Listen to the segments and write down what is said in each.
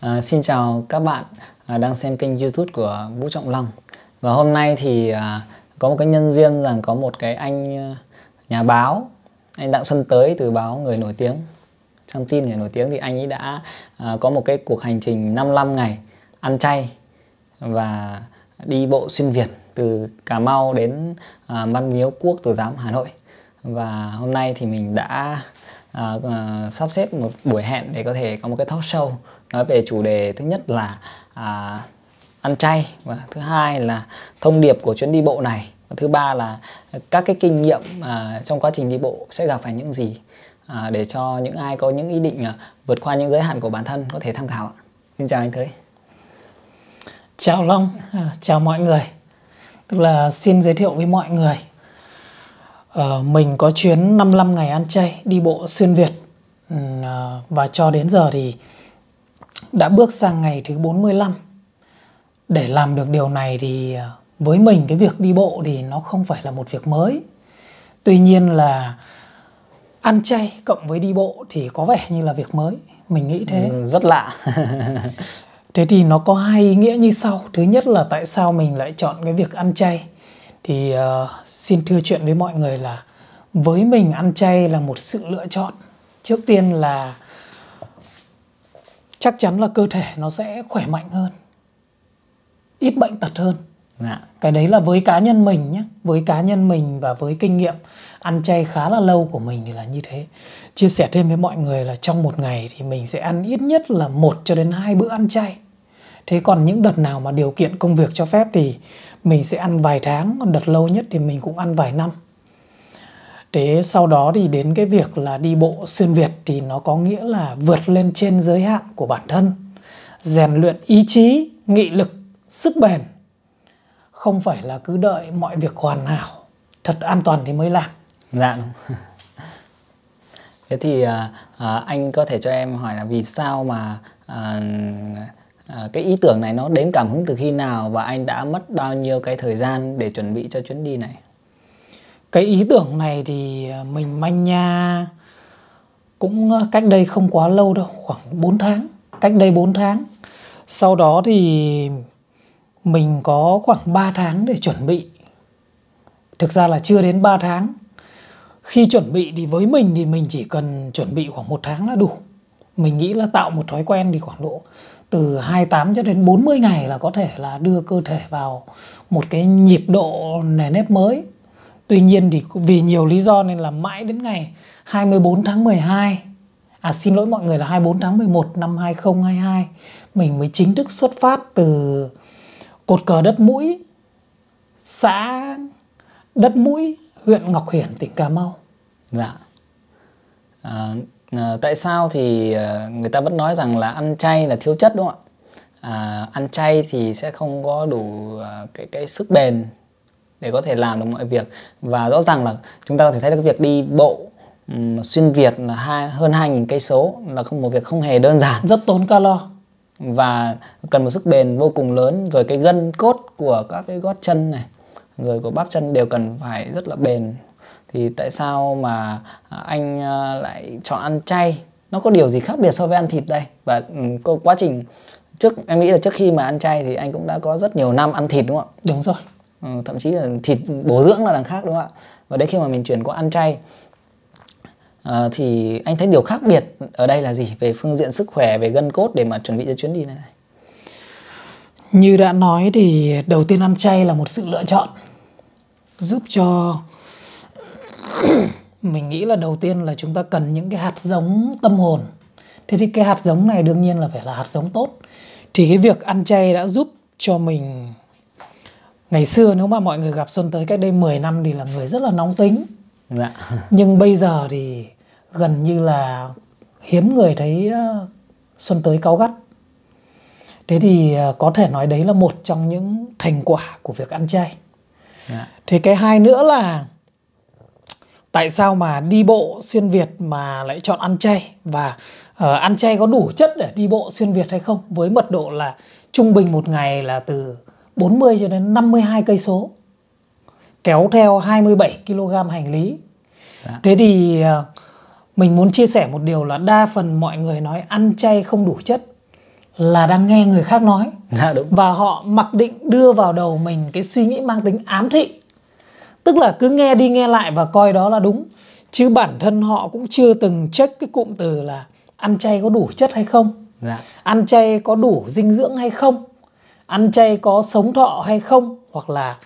À, xin chào các bạn à, đang xem kênh YouTube của Vũ Trọng Long. Và hôm nay thì à, có một cái nhân duyên rằng có một cái anh à, nhà báo, anh Đặng Xuân Tới từ báo Người Nổi Tiếng, trang tin Người Nổi Tiếng thì anh ấy đã à, có một cái cuộc hành trình 55 ngày ăn chay và đi bộ xuyên Việt từ Cà Mau đến à, Văn Miếu Quốc từ Giám Hà Nội. Và hôm nay thì mình đã à, à, sắp xếp một buổi hẹn để có thể có một cái talk show nói về chủ đề thứ nhất là à, ăn chay và thứ hai là thông điệp của chuyến đi bộ này và thứ ba là các cái kinh nghiệm à, trong quá trình đi bộ sẽ gặp phải những gì à, để cho những ai có những ý định à, vượt qua những giới hạn của bản thân có thể tham khảo xin chào anh Thới chào Long à, chào mọi người tức là xin giới thiệu với mọi người à, mình có chuyến 55 ngày ăn chay đi bộ xuyên Việt ừ, à, và cho đến giờ thì đã bước sang ngày thứ 45. Để làm được điều này thì à, với mình cái việc đi bộ thì nó không phải là một việc mới. Tuy nhiên là ăn chay cộng với đi bộ thì có vẻ như là việc mới. Mình nghĩ thế. Ừ, rất lạ. thế thì nó có hai ý nghĩa như sau. Thứ nhất là tại sao mình lại chọn cái việc ăn chay. Thì uh, xin thưa chuyện với mọi người là với mình ăn chay là một sự lựa chọn. Trước tiên là chắc chắn là cơ thể nó sẽ khỏe mạnh hơn ít bệnh tật hơn dạ. cái đấy là với cá nhân mình nhé với cá nhân mình và với kinh nghiệm ăn chay khá là lâu của mình thì là như thế chia sẻ thêm với mọi người là trong một ngày thì mình sẽ ăn ít nhất là một cho đến hai bữa ăn chay thế còn những đợt nào mà điều kiện công việc cho phép thì mình sẽ ăn vài tháng còn đợt lâu nhất thì mình cũng ăn vài năm thế sau đó thì đến cái việc là đi bộ xuyên việt thì nó có nghĩa là vượt lên trên giới hạn của bản thân rèn luyện ý chí nghị lực sức bền không phải là cứ đợi mọi việc hoàn hảo thật an toàn thì mới làm dạ đúng thế thì à, à, anh có thể cho em hỏi là vì sao mà à, à, cái ý tưởng này nó đến cảm hứng từ khi nào và anh đã mất bao nhiêu cái thời gian để chuẩn bị cho chuyến đi này cái ý tưởng này thì ờ, mình manh nha cũng ờ, cách đây không quá lâu đâu khoảng 4 tháng cách đây 4 tháng sau đó thì mình có khoảng 3 tháng để chuẩn bị thực ra là chưa đến 3 tháng khi chuẩn bị thì với mình thì mình chỉ cần chuẩn bị khoảng một tháng là đủ mình nghĩ là tạo một thói quen thì khoảng độ từ 28 cho đến 40 ngày là có thể là đưa cơ thể vào một cái nhịp độ nề nếp mới Tuy nhiên thì vì nhiều lý do nên là mãi đến ngày 24 tháng 12 À xin lỗi mọi người là 24 tháng 11 năm 2022 Mình mới chính thức xuất phát từ cột cờ đất mũi Xã đất mũi huyện Ngọc Hiển tỉnh Cà Mau Dạ à, à, Tại sao thì à, người ta vẫn nói rằng là ăn chay là thiếu chất đúng không ạ? À, ăn chay thì sẽ không có đủ à, cái cái sức bền để có thể làm được mọi việc và rõ ràng là chúng ta có thể thấy được cái việc đi bộ xuyên Việt là hai, hơn 2.000 cây số là không một việc không hề đơn giản rất tốn calo và cần một sức bền vô cùng lớn rồi cái gân cốt của các cái gót chân này rồi của bắp chân đều cần phải rất là bền thì tại sao mà à, anh à, lại chọn ăn chay nó có điều gì khác biệt so với ăn thịt đây và um, quá trình trước em nghĩ là trước khi mà ăn chay thì anh cũng đã có rất nhiều năm ăn thịt đúng không ạ đúng rồi Ờ, thậm chí là thịt bổ dưỡng là đằng khác đúng không ạ và đấy khi mà mình chuyển qua ăn chay à, thì anh thấy điều khác biệt ở đây là gì về phương diện sức khỏe về gân cốt để mà chuẩn bị cho chuyến đi này như đã nói thì đầu tiên ăn chay là một sự lựa chọn giúp cho mình nghĩ là đầu tiên là chúng ta cần những cái hạt giống tâm hồn thế thì cái hạt giống này đương nhiên là phải là hạt giống tốt thì cái việc ăn chay đã giúp cho mình ngày xưa nếu mà mọi người gặp Xuân tới cách đây 10 năm thì là người rất là nóng tính dạ. nhưng bây giờ thì gần như là hiếm người thấy ờ, Xuân tới cáu gắt thế thì ờ, có thể nói đấy là một trong những thành quả của việc ăn chay dạ. thế cái hai nữa là tại sao mà đi bộ xuyên Việt mà lại chọn ăn chay và uh, ăn chay có đủ chất để đi bộ xuyên Việt hay không với mật độ là trung bình một ngày là từ 40 cho đến 52 cây số kéo theo 27 kg hành lý. Đã. Dạ. Thế thì ờ, mình muốn chia sẻ một điều là đa phần mọi người nói ăn chay không đủ chất là đang nghe người khác nói Đã, dạ, đúng. và họ mặc định đưa vào đầu mình cái suy nghĩ mang tính ám thị tức là cứ nghe đi nghe lại và coi đó là đúng chứ bản thân họ cũng chưa từng check cái cụm từ là ăn chay có đủ chất hay không Đã. Dạ. ăn chay có đủ dinh dưỡng hay không ăn chay có sống thọ hay không hoặc là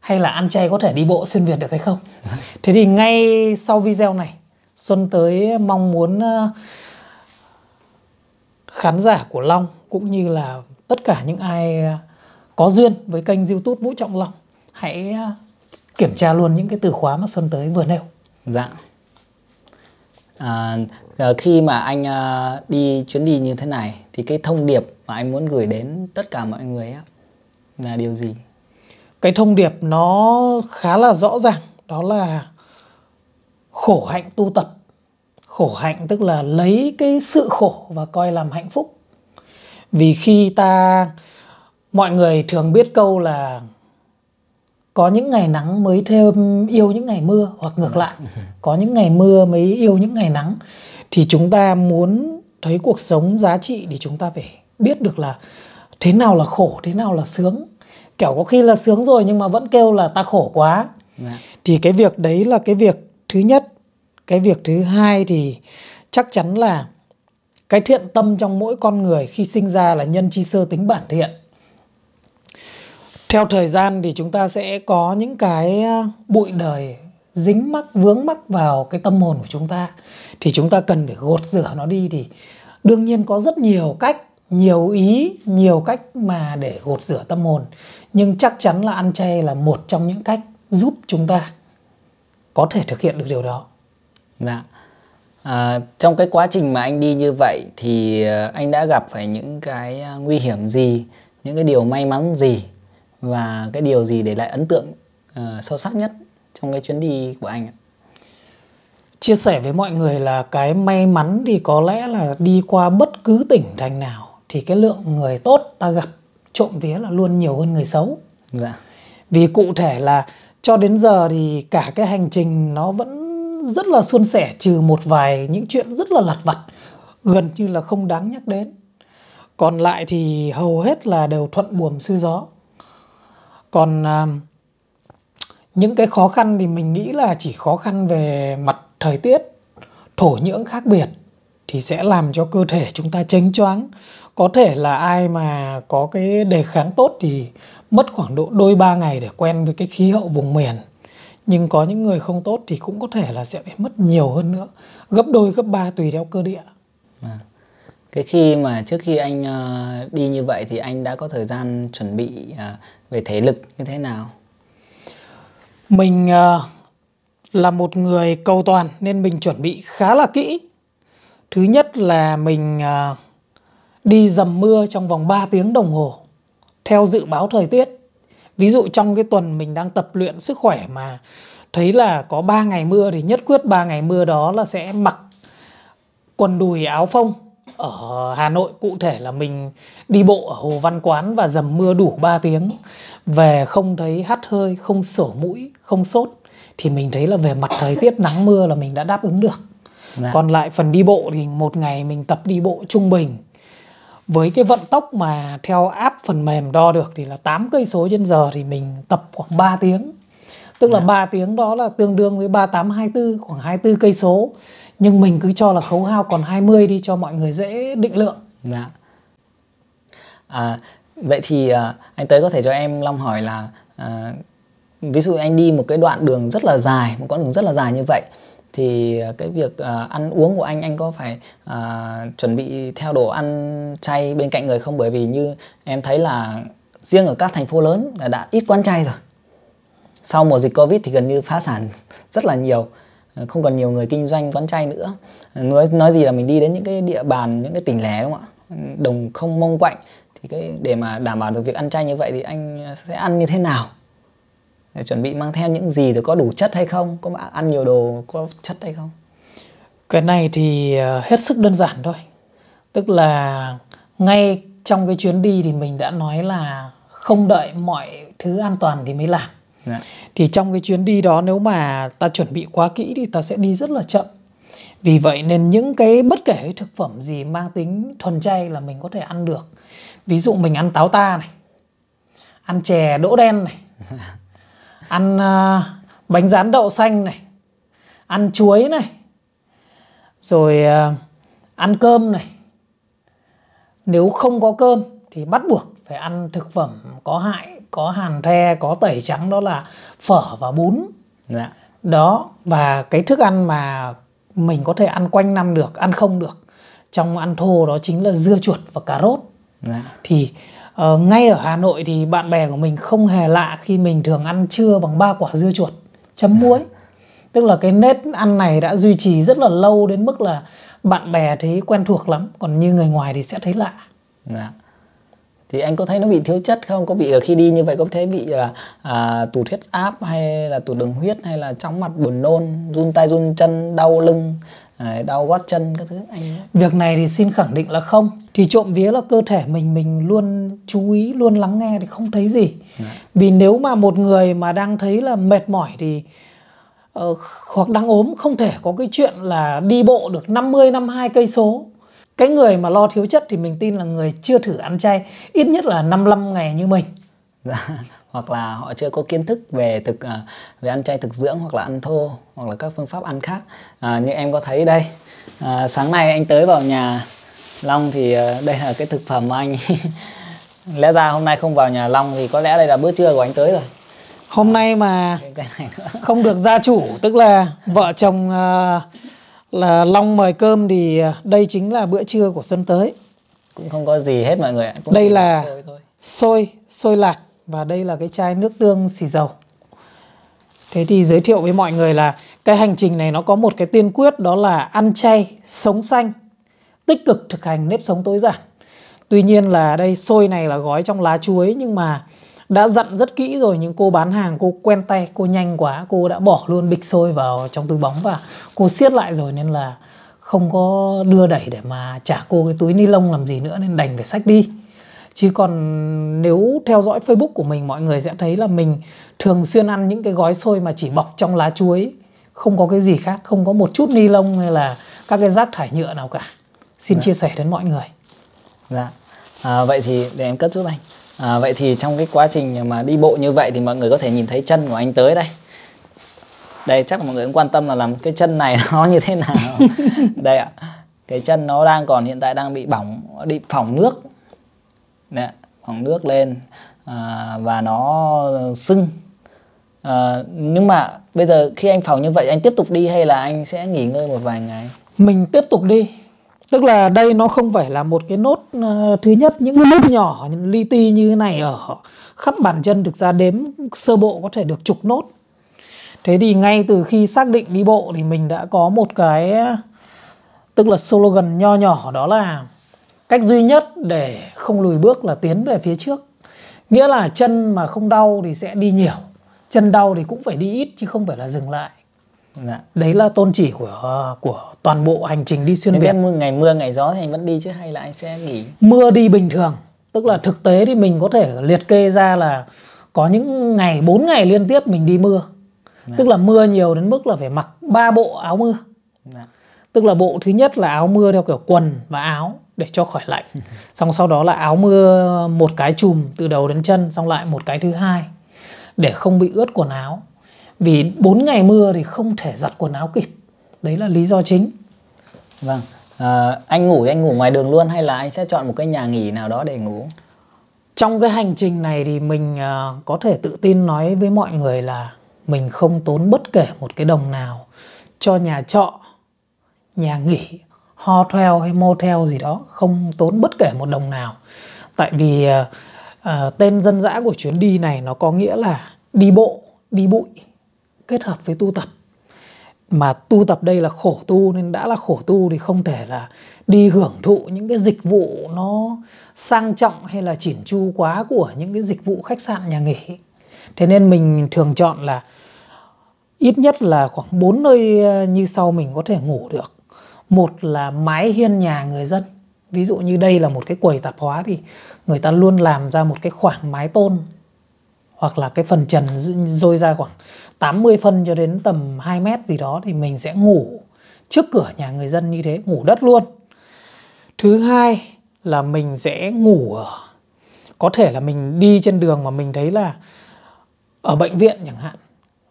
hay là ăn chay có thể đi bộ xuyên việt được hay không thế thì ngay sau video này xuân tới mong muốn ờ, khán giả của long cũng như là tất cả những ai ờ, có duyên với kênh youtube vũ trọng long hãy ờ, kiểm tra luôn những cái từ khóa mà xuân tới vừa nêu dạ À, à, khi mà anh à, đi chuyến đi như thế này thì cái thông điệp mà anh muốn gửi đến tất cả mọi người á là điều gì cái thông điệp nó khá là rõ ràng đó là khổ hạnh tu tập khổ hạnh tức là lấy cái sự khổ và coi làm hạnh phúc vì khi ta mọi người thường biết câu là có những ngày nắng mới thêm yêu những ngày mưa hoặc ngược ừ. lại có những ngày mưa mới yêu những ngày nắng thì chúng ta muốn thấy cuộc sống giá trị thì chúng ta phải biết được là thế nào là khổ thế nào là sướng kiểu có khi là sướng rồi nhưng mà vẫn kêu là ta khổ quá dạ. thì cái việc đấy là cái việc thứ nhất cái việc thứ hai thì chắc chắn là cái thiện tâm trong mỗi con người khi sinh ra là nhân chi sơ tính bản thiện theo thời gian thì chúng ta sẽ có những cái ờ, bụi đời dính mắc vướng mắc vào cái tâm hồn của chúng ta thì chúng ta cần phải gột rửa nó đi thì đương nhiên có rất nhiều cách nhiều ý nhiều cách mà để gột rửa tâm hồn nhưng chắc chắn là ăn chay là một trong những cách giúp chúng ta có thể thực hiện được điều đó dạ à, trong cái quá trình mà anh đi như vậy thì ờ, anh đã gặp phải những cái ờ, nguy hiểm gì những cái điều may mắn gì và cái điều gì để lại ấn tượng uh, sâu sắc nhất trong cái chuyến đi của anh ạ? Chia sẻ với mọi người là cái may mắn thì có lẽ là đi qua bất cứ tỉnh thành nào thì cái lượng người tốt ta gặp trộm vía là luôn nhiều hơn người xấu. Dạ. Vì cụ thể là cho đến giờ thì cả cái hành trình nó vẫn rất là suôn sẻ trừ một vài những chuyện rất là lặt vặt gần như là không đáng nhắc đến còn lại thì hầu hết là đều thuận buồm xuôi gió còn à, những cái khó khăn thì mình nghĩ là chỉ khó khăn về mặt thời tiết thổ nhưỡng khác biệt thì sẽ làm cho cơ thể chúng ta chênh choáng có thể là ai mà có cái đề kháng tốt thì mất khoảng độ đôi ba ngày để quen với cái khí hậu vùng miền nhưng có những người không tốt thì cũng có thể là sẽ bị mất nhiều hơn nữa gấp đôi gấp ba tùy theo cơ địa à. Thế khi mà trước khi anh ờ, đi như vậy thì anh đã có thời gian chuẩn bị ờ, về thể lực như thế nào? Mình ờ, là một người cầu toàn nên mình chuẩn bị khá là kỹ. Thứ nhất là mình đi dầm mưa trong vòng 3 tiếng đồng hồ theo dự báo thời tiết. Ví dụ trong cái tuần mình đang tập luyện sức khỏe mà thấy là có 3 ngày mưa thì nhất quyết 3 ngày mưa đó là sẽ mặc quần đùi áo phông ở Hà Nội cụ thể là mình đi bộ ở Hồ Văn Quán và dầm mưa đủ 3 tiếng về không thấy hắt hơi, không sổ mũi, không sốt thì mình thấy là về mặt thời tiết nắng mưa là mình đã đáp ứng được. Dạ. Còn lại phần đi bộ thì một ngày mình tập đi bộ trung bình với cái vận tốc mà theo app phần mềm đo được thì là 8 cây số trên giờ thì mình tập khoảng 3 tiếng. Tức là dạ. 3 tiếng đó là tương đương với 3824 khoảng 24 cây số nhưng mình cứ cho là khấu hao còn 20 đi cho mọi người dễ định lượng dạ à, vậy thì à, anh tới có thể cho em long hỏi là à, ví dụ anh đi một cái đoạn đường rất là dài một con đường rất là dài như vậy thì cái việc à, ăn uống của anh anh có phải à, chuẩn bị theo đồ ăn chay bên cạnh người không bởi vì như em thấy là riêng ở các thành phố lớn là đã ít quán chay rồi sau mùa dịch covid thì gần như phá sản rất là nhiều Ờ, không còn nhiều người kinh doanh quán chay nữa ờ, nói nói gì là mình đi đến những cái địa bàn những cái tỉnh lẻ đúng không ạ ờ, đồng không mông quạnh thì cái để mà đảm bảo được việc ăn chay như vậy thì anh sẽ ăn như thế nào để chuẩn bị mang theo những gì rồi có đủ chất hay không có ăn nhiều đồ có chất hay không cái này thì hết sức đơn giản thôi tức là ngay trong cái chuyến đi thì mình đã nói là không đợi mọi thứ an toàn thì mới làm Dạ. Thì trong cái chuyến đi đó nếu mà ta chuẩn bị quá kỹ thì ta sẽ đi rất là chậm. Vì vậy nên những cái bất kể thực phẩm gì mang tính thuần chay là mình có thể ăn được. Ví dụ mình ăn táo ta này, ăn chè đỗ đen này, ăn uh, bánh rán đậu xanh này, ăn chuối này, rồi uh, ăn cơm này. Nếu không có cơm thì bắt buộc phải ăn thực phẩm có hại có hàn the có tẩy trắng đó là phở và bún dạ. đó và cái thức ăn mà mình có thể ăn quanh năm được ăn không được trong ăn thô đó chính là dưa chuột và cà rốt dạ. thì uh, ngay ở Hà Nội thì bạn bè của mình không hề lạ khi mình thường ăn trưa bằng ba quả dưa chuột chấm muối tức là cái nết ăn này đã duy trì rất là lâu đến mức là bạn bè thấy quen thuộc lắm còn như người ngoài thì sẽ thấy lạ dạ thì anh có thấy nó bị thiếu chất không có bị ờ, khi đi như vậy có thể bị là à, tụt huyết áp hay là tụt đường huyết hay là chóng mặt buồn nôn run tay run chân đau lưng đau gót chân các thứ anh việc này thì xin khẳng định là không thì trộm vía là cơ thể mình mình luôn chú ý luôn lắng nghe thì không thấy gì à. vì nếu mà một người mà đang thấy là mệt mỏi thì uh, hoặc đang ốm không thể có cái chuyện là đi bộ được 50 hai cây số cái người mà lo thiếu chất thì mình tin là người chưa thử ăn chay ít nhất là 55 ngày như mình dạ, hoặc là họ chưa có kiến thức về thực à, về ăn chay thực dưỡng hoặc là ăn thô hoặc là các phương pháp ăn khác à, như em có thấy đây à, sáng nay anh tới vào nhà Long thì à, đây là cái thực phẩm mà anh lẽ ra hôm nay không vào nhà Long thì có lẽ đây là bữa trưa của anh tới rồi hôm nay mà không được gia chủ tức là vợ chồng uh, là Long mời cơm thì à, đây chính là bữa trưa của Xuân tới. Cũng không có gì hết mọi người ạ. đây là xôi, thôi. xôi, xôi lạc và đây là cái chai nước tương xì dầu. Thế thì giới thiệu với mọi người là cái hành trình này nó có một cái tiên quyết đó là ăn chay, sống xanh, tích cực thực hành nếp sống tối giản. Tuy nhiên là đây xôi này là gói trong lá chuối nhưng mà đã dặn rất kỹ rồi nhưng cô bán hàng cô quen tay cô nhanh quá cô đã bỏ luôn bịch sôi vào trong túi bóng và cô siết lại rồi nên là không có đưa đẩy để mà trả cô cái túi ni lông làm gì nữa nên đành phải sách đi chứ còn nếu theo dõi facebook của mình mọi người sẽ thấy là mình thường xuyên ăn những cái gói xôi mà chỉ bọc trong lá chuối không có cái gì khác không có một chút ni lông hay là các cái rác thải nhựa nào cả xin dạ. chia sẻ đến mọi người dạ à, vậy thì để em cất giúp anh À, vậy thì trong cái quá trình mà đi bộ như vậy thì mọi người có thể nhìn thấy chân của anh tới đây. Đây chắc mọi người cũng quan tâm là làm cái chân này nó như thế nào. đây ạ. Cái chân nó đang còn hiện tại đang bị bỏng, bị phỏng nước. Đấy, phỏng nước lên à, và nó sưng. À, nhưng mà bây giờ khi anh phòng như vậy anh tiếp tục đi hay là anh sẽ nghỉ ngơi một vài ngày? Mình tiếp tục đi tức là đây nó không phải là một cái nốt uh, thứ nhất những cái nốt nhỏ li ti như thế này ở khắp bàn chân được ra đếm sơ bộ có thể được chục nốt thế thì ngay từ khi xác định đi bộ thì mình đã có một cái tức là slogan nho nhỏ đó là cách duy nhất để không lùi bước là tiến về phía trước nghĩa là chân mà không đau thì sẽ đi nhiều chân đau thì cũng phải đi ít chứ không phải là dừng lại Dạ. Đấy là tôn chỉ của của toàn bộ hành trình đi xuyên Việt. ngày mưa ngày gió thì anh vẫn đi chứ hay là anh sẽ nghỉ? Mưa đi bình thường, tức là thực tế thì mình có thể liệt kê ra là có những ngày 4 ngày liên tiếp mình đi mưa. Dạ. Tức là mưa nhiều đến mức là phải mặc ba bộ áo mưa. Dạ. Tức là bộ thứ nhất là áo mưa theo kiểu quần và áo để cho khỏi lạnh. xong sau đó là áo mưa một cái chùm từ đầu đến chân, xong lại một cái thứ hai để không bị ướt quần áo vì 4 ngày mưa thì không thể giặt quần áo kịp đấy là lý do chính vâng à, anh ngủ thì anh ngủ ngoài đường luôn hay là anh sẽ chọn một cái nhà nghỉ nào đó để ngủ trong cái hành trình này thì mình uh, có thể tự tin nói với mọi người là mình không tốn bất kể một cái đồng nào cho nhà trọ nhà nghỉ hotel hay motel gì đó không tốn bất kể một đồng nào tại vì uh, uh, tên dân dã của chuyến đi này nó có nghĩa là đi bộ đi bụi kết hợp với tu tập mà tu tập đây là khổ tu nên đã là khổ tu thì không thể là đi hưởng thụ những cái dịch vụ nó sang trọng hay là chỉn chu quá của những cái dịch vụ khách sạn nhà nghỉ. Thế nên mình thường chọn là ít nhất là khoảng bốn nơi ờ, như sau mình có thể ngủ được. Một là mái hiên nhà người dân. Ví dụ như đây là một cái quầy tạp hóa thì người ta luôn làm ra một cái khoảng mái tôn hoặc là cái phần trần rơi ra khoảng 80 phân cho đến tầm 2 mét gì đó thì mình sẽ ngủ trước cửa nhà người dân như thế, ngủ đất luôn. Thứ hai là mình sẽ ngủ có thể là mình đi trên đường mà mình thấy là ở bệnh viện chẳng hạn,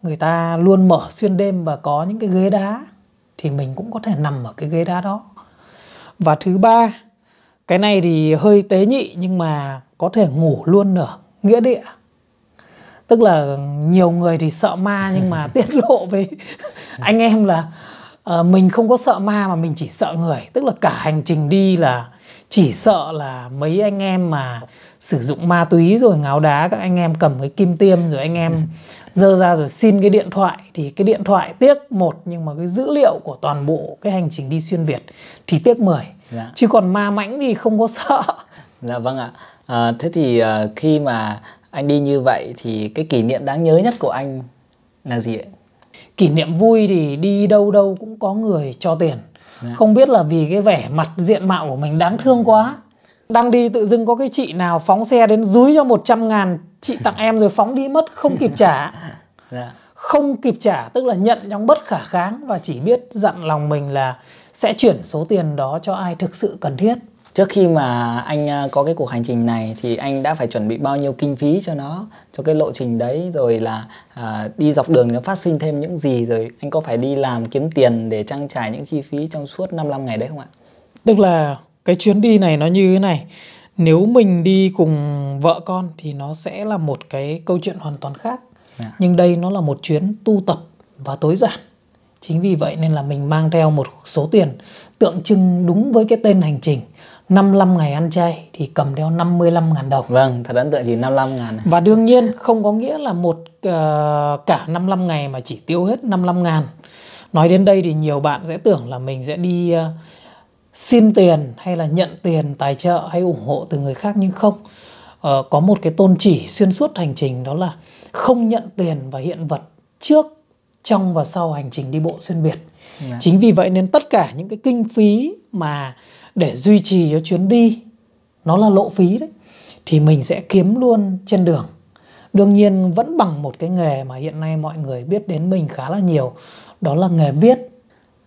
người ta luôn mở xuyên đêm và có những cái ghế đá thì mình cũng có thể nằm ở cái ghế đá đó. Và thứ ba, cái này thì hơi tế nhị nhưng mà có thể ngủ luôn ở nghĩa địa tức là nhiều người thì sợ ma nhưng mà tiết lộ với anh em là uh, mình không có sợ ma mà mình chỉ sợ người tức là cả hành trình đi là chỉ sợ là mấy anh em mà sử dụng ma túy rồi ngáo đá các anh em cầm cái kim tiêm rồi anh em dơ ra rồi xin cái điện thoại thì cái điện thoại tiếc một nhưng mà cái dữ liệu của toàn bộ cái hành trình đi xuyên việt thì tiếc mười dạ. chứ còn ma mãnh thì không có sợ dạ vâng ạ à, thế thì uh, khi mà anh đi như vậy thì cái kỷ niệm đáng nhớ nhất của anh là gì ạ? Kỷ niệm vui thì đi đâu đâu cũng có người cho tiền. Dạ. Không biết là vì cái vẻ mặt diện mạo của mình đáng thương quá. Đang đi tự dưng có cái chị nào phóng xe đến dúi cho 100 ngàn chị tặng em rồi phóng đi mất không kịp trả. Dạ. Không kịp trả tức là nhận trong bất khả kháng và chỉ biết dặn lòng mình là sẽ chuyển số tiền đó cho ai thực sự cần thiết trước khi mà anh à, có cái cuộc hành trình này thì anh đã phải chuẩn bị bao nhiêu kinh phí cho nó cho cái lộ trình đấy rồi là à, đi dọc đường nó phát sinh thêm những gì rồi anh có phải đi làm kiếm tiền để trang trải những chi phí trong suốt 55 ngày đấy không ạ? Tức là cái chuyến đi này nó như thế này nếu mình đi cùng vợ con thì nó sẽ là một cái câu chuyện hoàn toàn khác à. nhưng đây nó là một chuyến tu tập và tối giản Chính vì vậy nên là mình mang theo một số tiền tượng trưng đúng với cái tên hành trình 55 ngày ăn chay thì cầm theo 55 ngàn đồng. Vâng, thật ấn tượng chỉ 55 ngàn. Và đương nhiên không có nghĩa là một uh, cả 55 ngày mà chỉ tiêu hết 55 ngàn. Nói đến đây thì nhiều bạn sẽ tưởng là mình sẽ đi uh, xin tiền hay là nhận tiền tài trợ hay ủng hộ từ người khác nhưng không. Uh, có một cái tôn chỉ xuyên suốt hành trình đó là không nhận tiền và hiện vật trước trong và sau hành trình đi bộ xuyên Việt. Đấy. Dạ. Chính vì vậy nên tất cả những cái kinh phí mà để duy trì cho chuyến đi nó là lộ phí đấy thì mình sẽ kiếm luôn trên đường. Đương nhiên vẫn bằng một cái nghề mà hiện nay mọi người biết đến mình khá là nhiều, đó là nghề viết.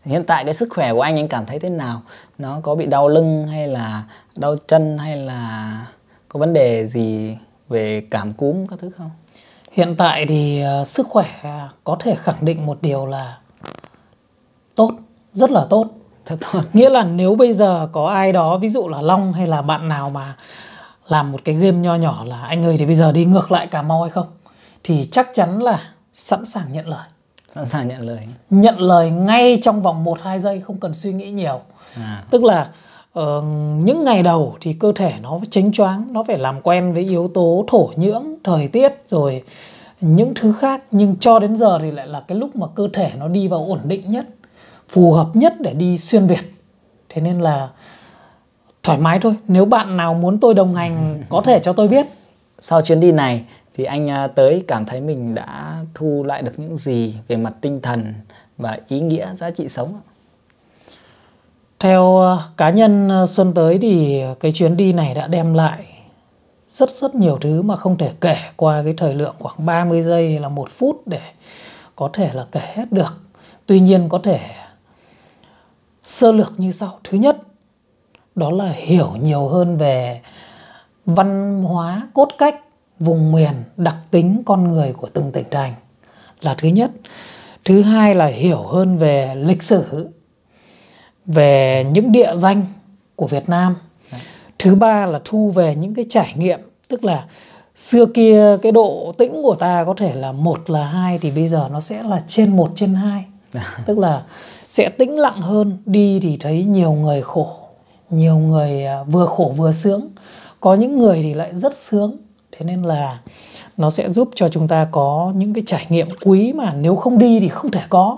Hiện tại cái sức khỏe của anh anh cảm thấy thế nào? Nó có bị đau lưng hay là đau chân hay là có vấn đề gì về cảm cúm các thứ không? Hiện tại thì uh, sức khỏe có thể khẳng định một điều là tốt, rất là tốt. Thật tốt. Nghĩa là nếu bây giờ có ai đó, ví dụ là Long hay là bạn nào mà làm một cái game nho nhỏ là anh ơi thì bây giờ đi ngược lại Cà Mau hay không? Thì chắc chắn là sẵn sàng nhận lời. Sẵn sàng nhận lời. Nhận lời ngay trong vòng 1-2 giây không cần suy nghĩ nhiều. À. Tức là Ờ, những ngày đầu thì cơ thể nó chánh choáng nó phải làm quen với yếu tố thổ nhưỡng thời tiết rồi những thứ khác nhưng cho đến giờ thì lại là cái lúc mà cơ thể nó đi vào ổn định nhất phù hợp nhất để đi xuyên việt thế nên là thoải mái thôi nếu bạn nào muốn tôi đồng hành có thể cho tôi biết sau chuyến đi này thì anh à, tới cảm thấy mình đã thu lại được những gì về mặt tinh thần và ý nghĩa giá trị sống theo ờ, cá nhân ờ, Xuân tới thì cái chuyến đi này đã đem lại rất rất nhiều thứ mà không thể kể qua cái thời lượng khoảng 30 giây hay là một phút để có thể là kể hết được. Tuy nhiên có thể sơ lược như sau. Thứ nhất, đó là hiểu nhiều hơn về văn hóa, cốt cách, vùng miền, đặc tính con người của từng tỉnh thành là thứ nhất. Thứ hai là hiểu hơn về lịch sử về những địa danh của Việt Nam thứ ba là thu về những cái trải nghiệm tức là xưa kia cái độ tĩnh của ta có thể là một là hai thì bây giờ nó sẽ là trên một trên hai tức là sẽ tĩnh lặng hơn đi thì thấy nhiều người khổ nhiều người à, vừa khổ vừa sướng có những người thì lại rất sướng thế nên là nó sẽ giúp cho chúng ta có những cái trải nghiệm quý mà nếu không đi thì không thể có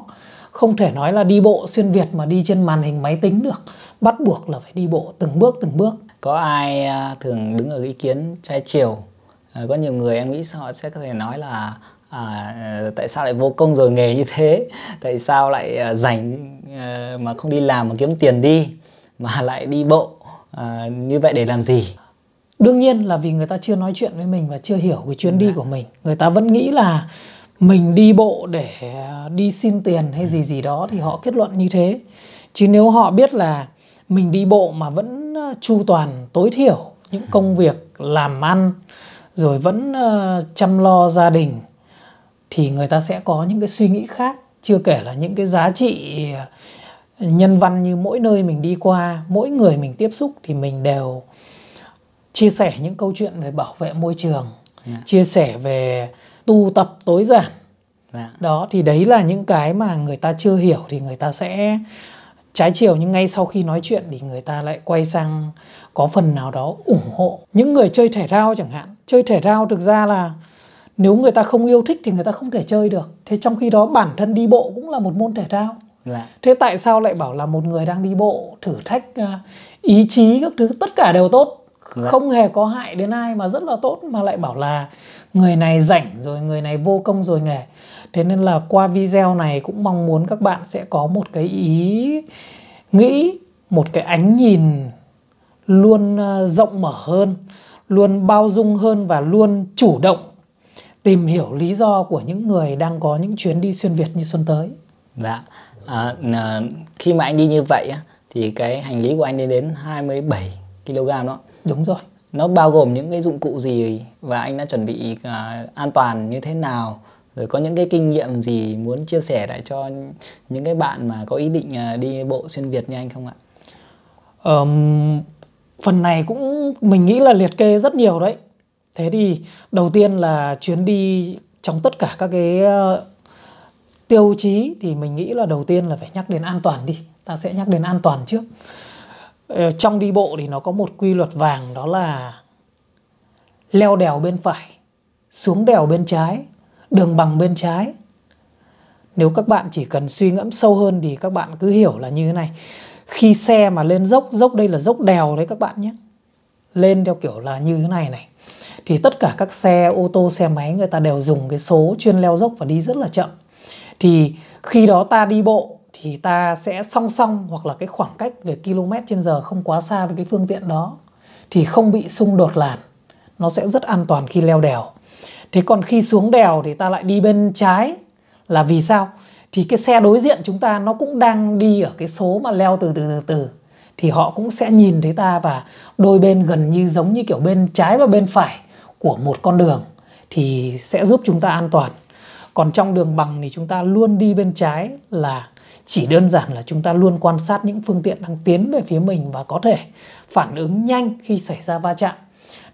không thể nói là đi bộ xuyên Việt mà đi trên màn hình máy tính được bắt buộc là phải đi bộ từng bước từng bước có ai à, thường đứng ở ý kiến trái chiều à, có nhiều người em nghĩ họ sẽ có thể nói là à, tại sao lại vô công rồi nghề như thế tại sao lại dành à, mà không đi làm mà kiếm tiền đi mà lại đi bộ à, như vậy để làm gì đương nhiên là vì người ta chưa nói chuyện với mình và chưa hiểu cái chuyến đi dạ. của mình người ta vẫn nghĩ là mình đi bộ để đi xin tiền hay gì ừ. gì đó thì họ kết luận như thế chứ nếu họ biết là mình đi bộ mà vẫn ờ, chu toàn tối thiểu những công ừ. việc làm ăn rồi vẫn ờ, chăm lo gia đình thì người ta sẽ có những cái suy nghĩ khác chưa kể là những cái giá trị ờ, nhân văn như mỗi nơi mình đi qua mỗi người mình tiếp xúc thì mình đều chia sẻ những câu chuyện về bảo vệ môi trường dạ. chia sẻ về tu tập tối giản dạ. đó thì đấy là những cái mà người ta chưa hiểu thì người ta sẽ trái chiều nhưng ngay sau khi nói chuyện thì người ta lại quay sang có phần nào đó ủng hộ những người chơi thể thao chẳng hạn chơi thể thao thực ra là nếu người ta không yêu thích thì người ta không thể chơi được thế trong khi đó bản thân đi bộ cũng là một môn thể thao dạ. thế tại sao lại bảo là một người đang đi bộ thử thách ờ, ý chí các thứ tất cả đều tốt dạ. không hề có hại đến ai mà rất là tốt mà lại bảo là người này rảnh rồi người này vô công rồi nghề thế nên là qua video này cũng mong muốn các bạn sẽ có một cái ý nghĩ một cái ánh nhìn luôn ờ, rộng mở hơn luôn bao dung hơn và luôn chủ động tìm hiểu lý do của những người đang có những chuyến đi xuyên việt như xuân tới dạ à, à khi mà anh đi như vậy thì cái hành lý của anh lên đến 27 kg đó đúng rồi nó bao gồm những cái dụng cụ gì và anh đã chuẩn bị uh, an toàn như thế nào rồi có những cái kinh nghiệm gì muốn chia sẻ lại cho những cái bạn mà có ý định uh, đi bộ xuyên việt như anh không ạ? Um, phần này cũng mình nghĩ là liệt kê rất nhiều đấy. Thế thì đầu tiên là chuyến đi trong tất cả các cái uh, tiêu chí thì mình nghĩ là đầu tiên là phải nhắc đến an toàn đi. Ta sẽ nhắc đến an toàn trước Ờ, trong đi bộ thì nó có một quy luật vàng đó là leo đèo bên phải, xuống đèo bên trái, đường bằng bên trái. Nếu các bạn chỉ cần suy ngẫm sâu hơn thì các bạn cứ hiểu là như thế này. Khi xe mà lên dốc, dốc đây là dốc đèo đấy các bạn nhé. Lên theo kiểu là như thế này này. Thì tất cả các xe ô tô, xe máy người ta đều dùng cái số chuyên leo dốc và đi rất là chậm. Thì khi đó ta đi bộ thì ta sẽ song song hoặc là cái khoảng cách về km trên giờ không quá xa với cái phương tiện đó thì không bị xung đột làn nó sẽ rất an toàn khi leo đèo thế còn khi xuống đèo thì ta lại đi bên trái là vì sao thì cái xe đối diện chúng ta nó cũng đang đi ở cái số mà leo từ từ từ từ thì họ cũng sẽ nhìn thấy ta và đôi bên gần như giống như kiểu bên trái và bên phải của một con đường thì sẽ giúp chúng ta an toàn còn trong đường bằng thì chúng ta luôn đi bên trái là chỉ đơn giản là chúng ta luôn quan sát những phương tiện đang tiến về phía mình và có thể phản ứng nhanh khi xảy ra va chạm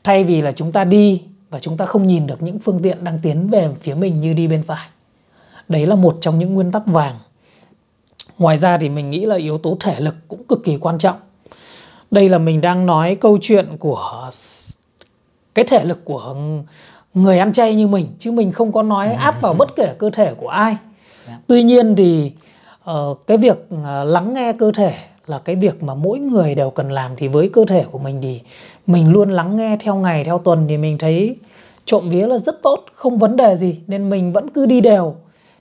thay vì là chúng ta đi và chúng ta không nhìn được những phương tiện đang tiến về phía mình như đi bên phải đấy là một trong những nguyên tắc vàng ngoài ra thì mình nghĩ là yếu tố thể lực cũng cực kỳ quan trọng đây là mình đang nói câu chuyện của cái thể lực của người ăn chay như mình chứ mình không có nói áp vào bất kể cơ thể của ai dạ. tuy nhiên thì Ờ, cái việc ờ, lắng nghe cơ thể là cái việc mà mỗi người đều cần làm thì với cơ thể của mình thì mình luôn lắng nghe theo ngày theo tuần thì mình thấy trộm vía là rất tốt, không vấn đề gì nên mình vẫn cứ đi đều.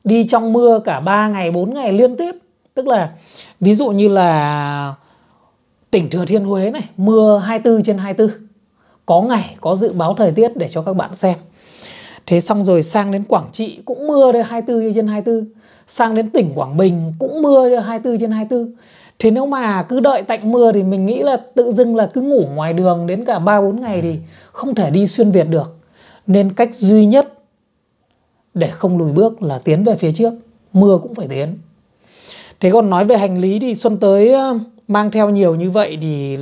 Đi trong mưa cả 3 ngày 4 ngày liên tiếp. Tức là ví dụ như là tỉnh Thừa Thiên Huế này, mưa 24 trên 24. Có ngày có dự báo thời tiết để cho các bạn xem. Thế xong rồi sang đến Quảng Trị cũng mưa đây 24 trên 24 sang đến tỉnh Quảng Bình cũng mưa 24 trên 24 thế nếu mà cứ đợi tạnh mưa thì mình nghĩ là tự dưng là cứ ngủ ngoài đường đến cả 3-4 ngày thì không thể đi xuyên Việt được nên cách duy nhất để không lùi bước là tiến về phía trước mưa cũng phải tiến thế còn nói về hành lý thì Xuân tới ờ, mang theo nhiều như vậy thì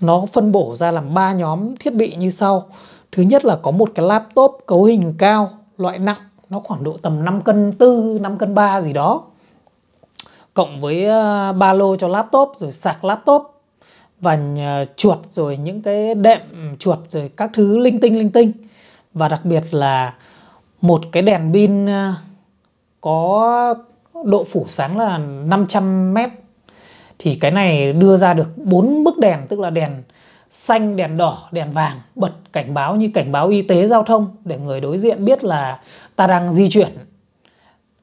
nó phân bổ ra làm ba nhóm thiết bị như sau thứ nhất là có một cái laptop cấu hình cao loại nặng nó khoảng độ tầm 5 cân tư 5 cân 3 gì đó cộng với ờ, ba lô cho laptop rồi sạc laptop và chuột rồi những cái đệm chuột rồi các thứ linh tinh linh tinh và đặc biệt là một cái đèn pin ờ, có độ phủ sáng là 500 mét thì cái này đưa ra được bốn bức đèn tức là đèn xanh đèn đỏ đèn vàng bật cảnh báo như cảnh báo y tế giao thông để người đối diện biết là ta đang di chuyển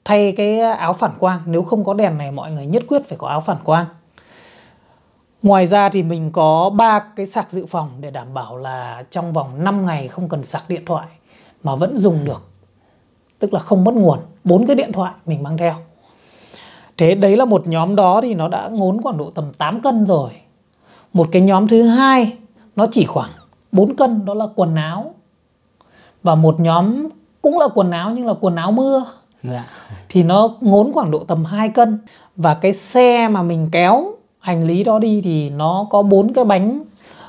thay cái áo phản quang nếu không có đèn này mọi người nhất quyết phải có áo phản quang ngoài ra thì mình có ba cái sạc dự phòng để đảm bảo là trong vòng 5 ngày không cần sạc điện thoại mà vẫn dùng được tức là không mất nguồn bốn cái điện thoại mình mang theo thế đấy là một nhóm đó thì nó đã ngốn khoảng độ tầm 8 cân rồi một cái nhóm thứ hai nó chỉ khoảng 4 cân đó là quần áo và một nhóm cũng là quần áo nhưng là quần áo mưa dạ. thì nó ngốn khoảng độ tầm 2 cân và cái xe mà mình kéo hành lý đó đi thì nó có bốn cái bánh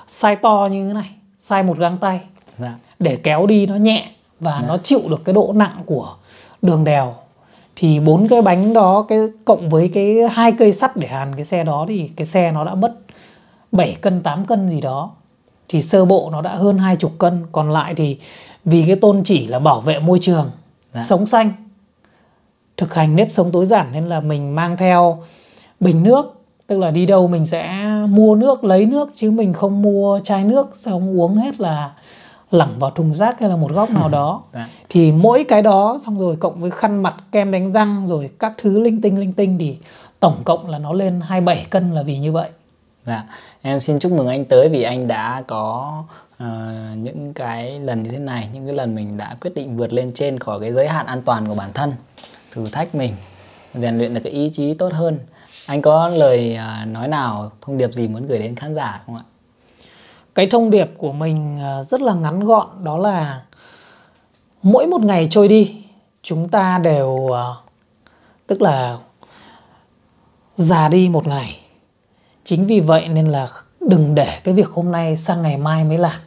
size to như thế này size một găng tay dạ. để kéo đi nó nhẹ và dạ. nó chịu được cái độ nặng của đường đèo thì bốn cái bánh đó cái cộng với cái hai cây sắt để hàn cái xe đó thì cái xe nó đã mất 7 cân 8 cân gì đó thì sơ bộ nó đã hơn hai chục cân còn lại thì vì cái tôn chỉ là bảo vệ môi trường dạ. sống xanh thực hành nếp sống tối giản nên là mình mang theo bình nước tức là đi đâu mình sẽ mua nước lấy nước chứ mình không mua chai nước xong uống hết là lẳng vào thùng rác hay là một góc nào đó dạ. thì mỗi cái đó xong rồi cộng với khăn mặt kem đánh răng rồi các thứ linh tinh linh tinh thì tổng cộng là nó lên 27 cân là vì như vậy Dạ, em xin chúc mừng anh tới vì anh đã có uh, những cái lần như thế này, những cái lần mình đã quyết định vượt lên trên khỏi cái giới hạn an toàn của bản thân, thử thách mình, rèn luyện được cái ý chí tốt hơn. Anh có lời uh, nói nào, thông điệp gì muốn gửi đến khán giả không ạ? Cái thông điệp của mình à, rất là ngắn gọn đó là mỗi một ngày trôi đi, chúng ta đều uh, tức là già đi một ngày chính vì vậy nên là đừng để cái việc hôm nay sang ngày mai mới làm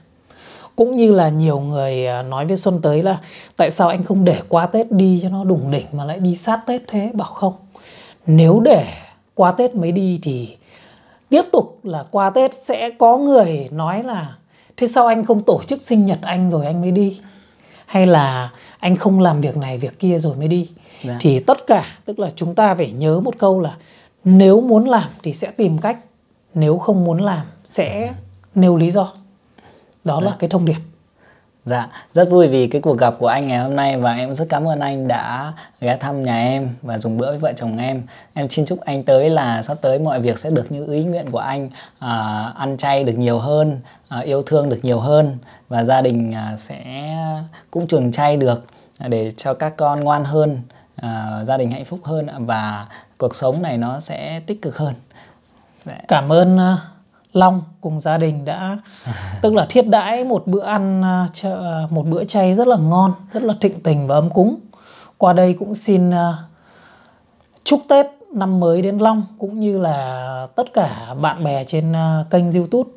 cũng như là nhiều người à, nói với Xuân tới là tại sao anh không để qua Tết đi cho nó đủng đỉnh mà lại đi sát Tết thế bảo không nếu để qua Tết mới đi thì tiếp tục là qua Tết sẽ có người nói là thế sao anh không tổ chức sinh nhật anh rồi anh mới đi hay là anh không làm việc này việc kia rồi mới đi dạ. thì tất cả tức là chúng ta phải nhớ một câu là nếu muốn làm thì sẽ tìm cách nếu không muốn làm sẽ nêu lý do đó là dạ. cái thông điệp dạ rất vui vì cái cuộc gặp của anh ngày hôm nay và em rất cảm ơn anh đã ghé thăm nhà em và dùng bữa với vợ chồng em em xin chúc anh tới là sắp tới mọi việc sẽ được như ý nguyện của anh à, ăn chay được nhiều hơn à, yêu thương được nhiều hơn và gia đình à, sẽ cũng trường chay được à, để cho các con ngoan hơn À, gia đình hạnh phúc hơn và cuộc sống này nó sẽ tích cực hơn Đấy. cảm ơn à, Long cùng gia đình đã tức là thiết đãi một bữa ăn à, một bữa chay rất là ngon rất là thịnh tình và ấm cúng qua đây cũng xin chúc Tết năm mới đến Long cũng như là tất cả bạn bè trên kênh YouTube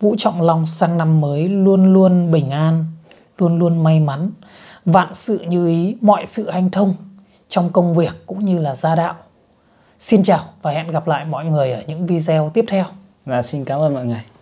Vũ Trọng Long sang năm mới luôn luôn bình an, luôn luôn may mắn, vạn sự như ý, mọi sự hanh thông trong công việc cũng như là gia đạo. Xin chào và hẹn gặp lại mọi người ở những video tiếp theo. Và xin cảm ơn mọi người.